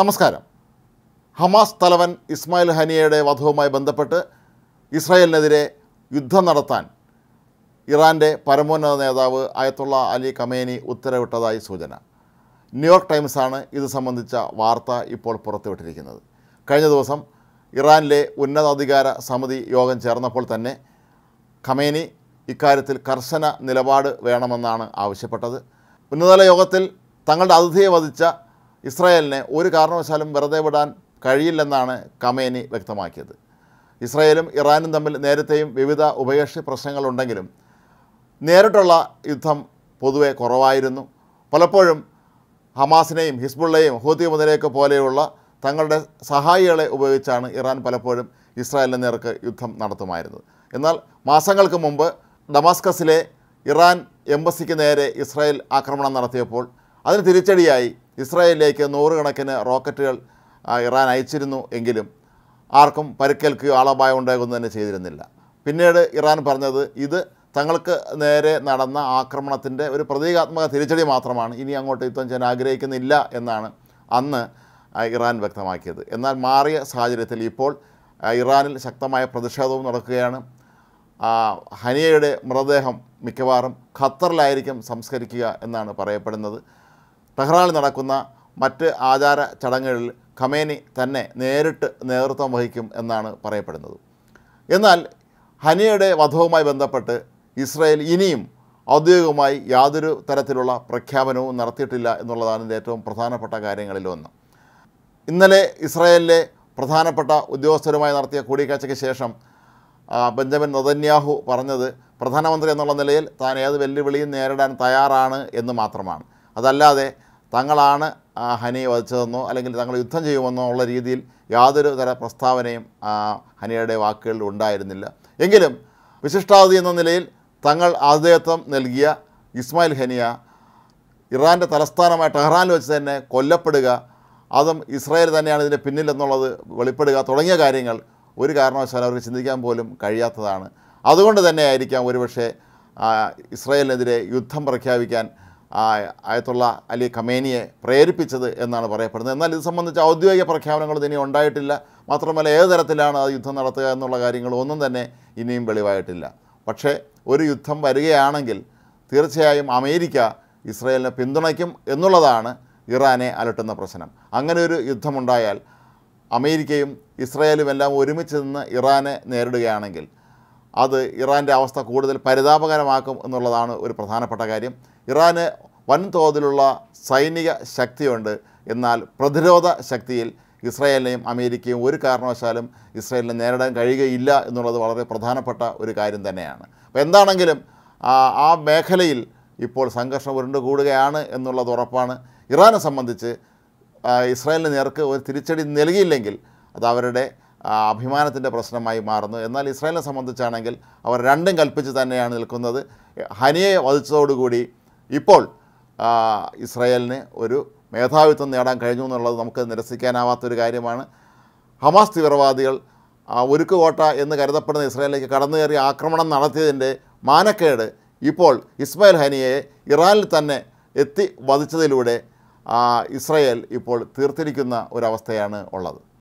നമസ്കാരം ഹമാസ് തലവൻ ഇസ്മായിൽ ഹനിയയുടെ വധവുമായി ബന്ധപ്പെട്ട് ഇസ്രായേലിനെതിരെ യുദ്ധം നടത്താൻ ഇറാൻ്റെ പരമോന്നത നേതാവ് ആയത്തുള്ള അലി കമേനി ഉത്തരവിട്ടതായി സൂചന ന്യൂയോർക്ക് ടൈംസാണ് ഇത് സംബന്ധിച്ച വാർത്ത ഇപ്പോൾ പുറത്തുവിട്ടിരിക്കുന്നത് കഴിഞ്ഞ ദിവസം ഇറാനിലെ ഉന്നതാധികാര സമിതി യോഗം ചേർന്നപ്പോൾ തന്നെ ഖമേനി ഇക്കാര്യത്തിൽ കർശന നിലപാട് വേണമെന്നാണ് ആവശ്യപ്പെട്ടത് ഉന്നതതല യോഗത്തിൽ തങ്ങളുടെ അതിഥിയെ വധിച്ച ഇസ്രായേലിനെ ഒരു കാരണവശാലും വെറുതെ വിടാൻ കഴിയില്ലെന്നാണ് കമേനി വ്യക്തമാക്കിയത് ഇസ്രായേലും ഇറാനും തമ്മിൽ നേരത്തെയും വിവിധ ഉഭയകക്ഷി പ്രശ്നങ്ങളുണ്ടെങ്കിലും നേരിട്ടുള്ള യുദ്ധം പൊതുവെ കുറവായിരുന്നു പലപ്പോഴും ഹമാസിനെയും ഹിസ്ബുള്ളയും ഹൂതി മുതലേക്ക് പോലെയുള്ള തങ്ങളുടെ സഹായികളെ ഉപയോഗിച്ചാണ് ഇറാൻ പലപ്പോഴും ഇസ്രായേലിന് നേർക്ക് യുദ്ധം നടത്തുമായിരുന്നത് എന്നാൽ മാസങ്ങൾക്ക് മുമ്പ് ഡമാസ്കസിലെ ഇറാൻ എംബസിക്ക് നേരെ ഇസ്രായേൽ ആക്രമണം നടത്തിയപ്പോൾ അതിന് തിരിച്ചടിയായി ഇസ്രായേലിലേക്ക് നൂറുകണക്കിന് റോക്കറ്റുകൾ ഇറാൻ അയച്ചിരുന്നു എങ്കിലും ആർക്കും പരിക്കേൽക്കുകയോ ആളപായം ഉണ്ടാകുന്നു തന്നെ ചെയ്തിരുന്നില്ല പിന്നീട് ഇറാൻ പറഞ്ഞത് ഇത് തങ്ങൾക്ക് നേരെ നടന്ന ആക്രമണത്തിൻ്റെ ഒരു പ്രതീകാത്മക തിരിച്ചടി മാത്രമാണ് ഇനി അങ്ങോട്ട് യുദ്ധം ചെയ്യാൻ ആഗ്രഹിക്കുന്നില്ല എന്നാണ് അന്ന് ഇറാൻ വ്യക്തമാക്കിയത് എന്നാൽ മാറിയ സാഹചര്യത്തിൽ ഇപ്പോൾ ഇറാനിൽ ശക്തമായ പ്രതിഷേധവും നടക്കുകയാണ് ഹനിയയുടെ മൃതദേഹം മിക്കവാറും ഖത്തറിലായിരിക്കും സംസ്കരിക്കുക എന്നാണ് പറയപ്പെടുന്നത് തഹ്റാനിൽ നടക്കുന്ന മറ്റ് ആചാര ചടങ്ങുകളിൽ ഖമേനി തന്നെ നേരിട്ട് നേതൃത്വം വഹിക്കും എന്നാണ് പറയപ്പെടുന്നത് എന്നാൽ ഹനിയയുടെ വധവുമായി ബന്ധപ്പെട്ട് ഇസ്രായേൽ ഇനിയും ഔദ്യോഗികമായി യാതൊരു തരത്തിലുള്ള പ്രഖ്യാപനവും നടത്തിയിട്ടില്ല എന്നുള്ളതാണ് ഇതിൻ്റെ ഏറ്റവും പ്രധാനപ്പെട്ട കാര്യങ്ങളിലൊന്ന് ഇന്നലെ ഇസ്രായേലിലെ പ്രധാനപ്പെട്ട ഉദ്യോഗസ്ഥരുമായി നടത്തിയ കൂടിക്കാഴ്ചയ്ക്ക് ശേഷം ബെഞ്ചമിൻ നദന്യാഹു പറഞ്ഞത് പ്രധാനമന്ത്രി എന്നുള്ള നിലയിൽ താൻ ഏത് വെല്ലുവിളിയും നേരിടാൻ തയ്യാറാണ് എന്ന് മാത്രമാണ് അതല്ലാതെ തങ്ങളാണ് ഹനിയെ വധിച്ചതെന്നോ അല്ലെങ്കിൽ തങ്ങൾ യുദ്ധം ചെയ്യുമെന്നോ ഉള്ള രീതിയിൽ യാതൊരു തര പ്രസ്താവനയും ഹനിയുടെ വാക്കുകളിൽ ഉണ്ടായിരുന്നില്ല എങ്കിലും വിശിഷ്ടാതി എന്ന നിലയിൽ തങ്ങൾ ആതിഥേയത്വം നൽകിയ ഇസ്മായിൽ ഹനിയ ഇറാൻ്റെ തലസ്ഥാനമായ ടെഹ്റാനിൽ വെച്ച് തന്നെ കൊല്ലപ്പെടുക അതും ഇസ്രായേൽ തന്നെയാണ് ഇതിൻ്റെ പിന്നിലെന്നുള്ളത് വെളിപ്പെടുക തുടങ്ങിയ കാര്യങ്ങൾ ഒരു കാരണവശാലും അവർക്ക് ചിന്തിക്കാൻ പോലും കഴിയാത്തതാണ് അതുകൊണ്ട് തന്നെ ആയിരിക്കാം ഒരുപക്ഷെ ഇസ്രായേലിനെതിരെ യുദ്ധം പ്രഖ്യാപിക്കാൻ ആ ആയത്തുള്ള അലി ഖമേനിയെ പ്രേരിപ്പിച്ചത് എന്നാണ് പറയപ്പെടുന്നത് എന്നാൽ ഇത് സംബന്ധിച്ച് ഔദ്യോഗിക പ്രഖ്യാപനങ്ങൾ ഇനി ഉണ്ടായിട്ടില്ല മാത്രമല്ല ഏത് തരത്തിലാണ് അത് യുദ്ധം നടത്തുക എന്നുള്ള ഒന്നും തന്നെ ഇനിയും വെളിവായിട്ടില്ല പക്ഷേ ഒരു യുദ്ധം വരികയാണെങ്കിൽ തീർച്ചയായും അമേരിക്ക ഇസ്രയേലിനെ പിന്തുണയ്ക്കും എന്നുള്ളതാണ് ഇറാനെ അലട്ടുന്ന പ്രശ്നം അങ്ങനെ ഒരു യുദ്ധമുണ്ടായാൽ അമേരിക്കയും ഇസ്രയേലും എല്ലാം ഒരുമിച്ച് നിന്ന് ഇറാനെ നേരിടുകയാണെങ്കിൽ അത് ഇറാൻ്റെ അവസ്ഥ കൂടുതൽ പരിതാപകരമാക്കും എന്നുള്ളതാണ് ഒരു പ്രധാനപ്പെട്ട കാര്യം ഇറാന് വൻതോതിലുള്ള സൈനിക ശക്തിയുണ്ട് എന്നാൽ പ്രതിരോധ ശക്തിയിൽ ഇസ്രായേലിനെയും അമേരിക്കയും ഒരു കാരണവശാലും ഇസ്രായേലിനെ നേരിടാൻ കഴിയുകയില്ല എന്നുള്ളത് വളരെ പ്രധാനപ്പെട്ട ഒരു കാര്യം തന്നെയാണ് അപ്പോൾ എന്താണെങ്കിലും ആ മേഖലയിൽ ഇപ്പോൾ സംഘർഷം ഉരുണ്ടു കൂടുകയാണ് എന്നുള്ളത് ഉറപ്പാണ് ഇറാനെ സംബന്ധിച്ച് ഇസ്രായേലിന് നേർക്ക് ഒരു തിരിച്ചടി നൽകിയില്ലെങ്കിൽ അത് അവരുടെ അഭിമാനത്തിൻ്റെ പ്രശ്നമായി മാറുന്നു എന്നാൽ ഇസ്രായേലിനെ സംബന്ധിച്ചാണെങ്കിൽ അവർ രണ്ടും കൽപ്പിച്ച് തന്നെയാണ് നിൽക്കുന്നത് ഹനിയെ വധിച്ചതോടുകൂടി ഇപ്പോൾ ഇസ്രായേലിന് ഒരു മേധാവിത്വം നേടാൻ കഴിഞ്ഞു എന്നുള്ളത് നമുക്ക് നിരസിക്കാനാവാത്തൊരു കാര്യമാണ് ഹമാസ് തീവ്രവാദികൾ ഉരുക്ക് കോട്ട എന്ന് കരുതപ്പെടുന്ന ഇസ്രായേലിലേക്ക് കടന്നു കയറി ആക്രമണം നടത്തിയതിൻ്റെ മാനക്കേട് ഇപ്പോൾ ഇസ്മായിൽ ഹനിയെ ഇറാനിൽ തന്നെ എത്തി വധിച്ചതിലൂടെ ഇസ്രായേൽ ഇപ്പോൾ തീർത്തിരിക്കുന്ന ഒരവസ്ഥയാണ് ഉള്ളത്